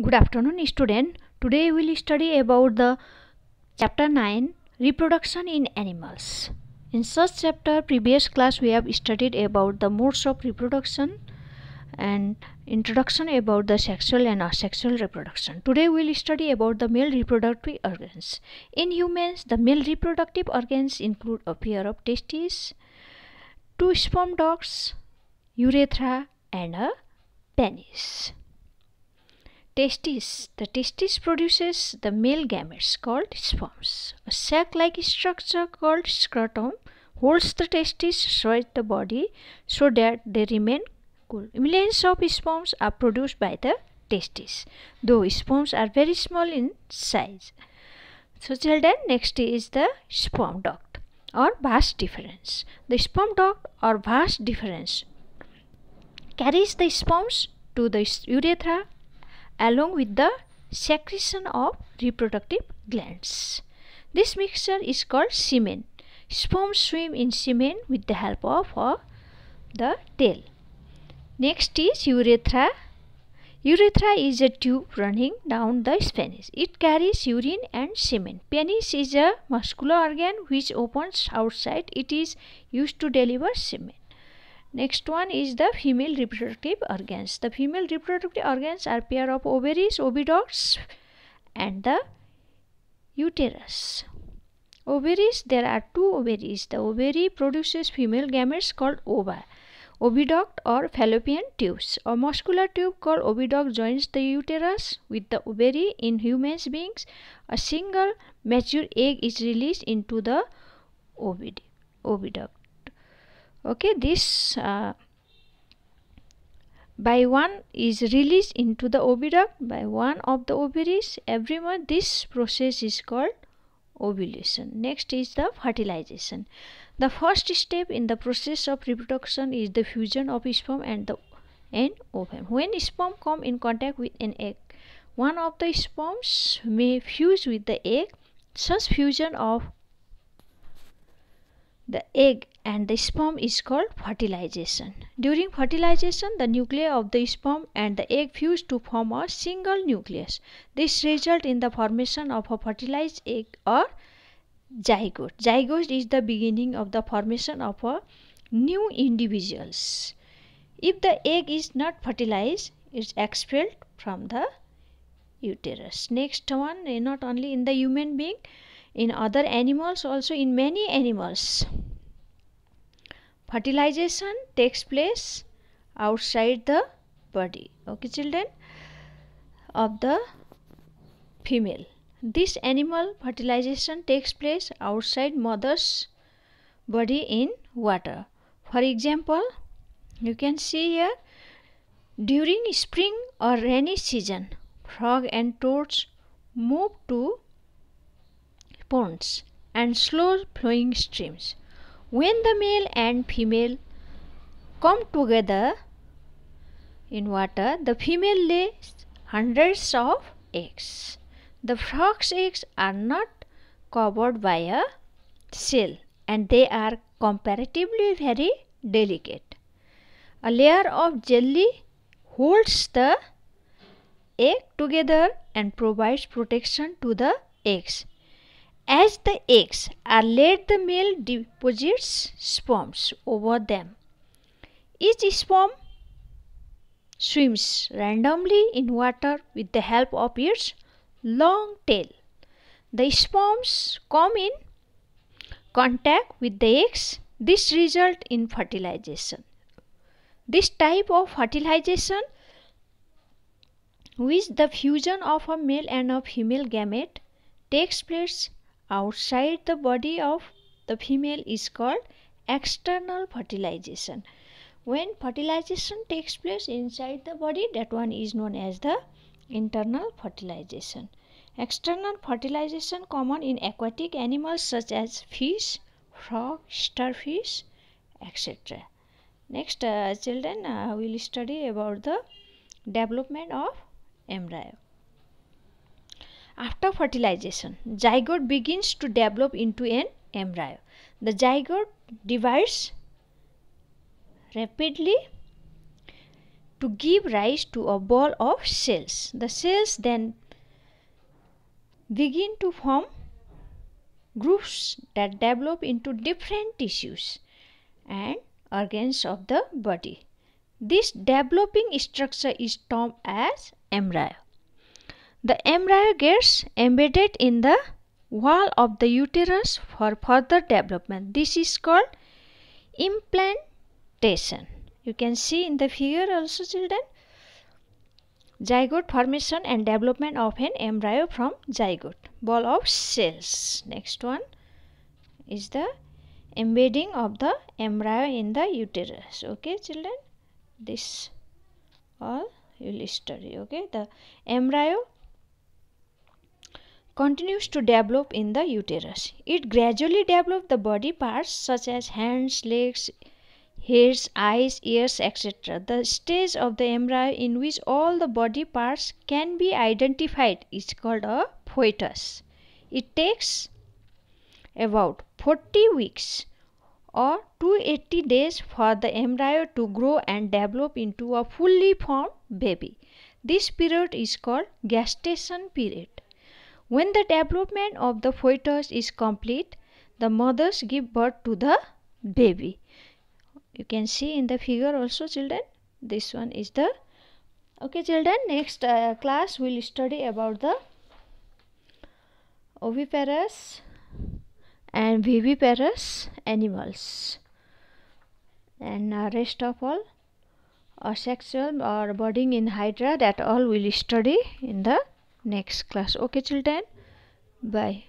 Good afternoon student. Today we will study about the chapter 9 reproduction in animals. In such chapter previous class we have studied about the modes of reproduction and introduction about the sexual and asexual reproduction. Today we will study about the male reproductive organs. In humans the male reproductive organs include a pair of testes, two sperm ducts, urethra and a penis testes. The testes produces the male gametes called sperms. A sac-like structure called scrotum holds the testes throughout the body so that they remain cool. Millions of sperms are produced by the testes, though sperms are very small in size. So children, next is the sperm duct or vas deferens. The sperm duct or vas deferens carries the sperms to the urethra along with the secretion of reproductive glands. This mixture is called semen. Sperm swim in semen with the help of uh, the tail. Next is urethra. Urethra is a tube running down the penis. It carries urine and semen. Penis is a muscular organ which opens outside. It is used to deliver semen. Next one is the female reproductive organs. The female reproductive organs are pair of ovaries, oviducts and the uterus. Ovaries, there are two ovaries. The ovary produces female gametes called ova. Oviduct or fallopian tubes. A muscular tube called oviduct joins the uterus with the ovary in human beings. A single mature egg is released into the oviduct okay this uh, by one is released into the oviduct by one of the ovaries every month this process is called ovulation next is the fertilization the first step in the process of reproduction is the fusion of sperm and the and ovum when sperm come in contact with an egg one of the sperms may fuse with the egg such fusion of the egg and the sperm is called fertilization. During fertilization, the nuclei of the sperm and the egg fuse to form a single nucleus. This results in the formation of a fertilized egg or zygote. Zygote is the beginning of the formation of a new individuals. If the egg is not fertilized, it's expelled from the uterus. Next one, eh, not only in the human being, in other animals also in many animals fertilization takes place outside the body okay children of the female this animal fertilization takes place outside mother's body in water for example you can see here during spring or rainy season frog and toads move to ponds and slow flowing streams when the male and female come together in water the female lays hundreds of eggs the frog's eggs are not covered by a shell and they are comparatively very delicate a layer of jelly holds the egg together and provides protection to the eggs as the eggs are laid, the male deposits sperms over them. Each sperm swims randomly in water with the help of its long tail. The sperms come in contact with the eggs. This results in fertilization. This type of fertilization with the fusion of a male and a female gamete takes place outside the body of the female is called external fertilization when fertilization takes place inside the body that one is known as the internal fertilization external fertilization common in aquatic animals such as fish frog starfish etc next uh, children uh, will study about the development of embryo after fertilization, zygote begins to develop into an embryo. The zygote divides rapidly to give rise to a ball of cells. The cells then begin to form groups that develop into different tissues and organs of the body. This developing structure is termed as embryo. The embryo gets embedded in the wall of the uterus for further development. This is called implantation. You can see in the figure also children zygote formation and development of an embryo from zygote ball of cells. Next one is the embedding of the embryo in the uterus. Okay children this all you will study okay the embryo continues to develop in the uterus. It gradually develops the body parts such as hands, legs, hairs, eyes, ears, etc. The stage of the embryo in which all the body parts can be identified is called a fetus. It takes about 40 weeks or 280 days for the embryo to grow and develop into a fully formed baby. This period is called gestation period. When the development of the fetus is complete, the mothers give birth to the baby. You can see in the figure also children. This one is the okay children next uh, class we will study about the oviparous and viviparous animals and uh, rest of all or sexual or budding in hydra that all we will study in the next class okay children bye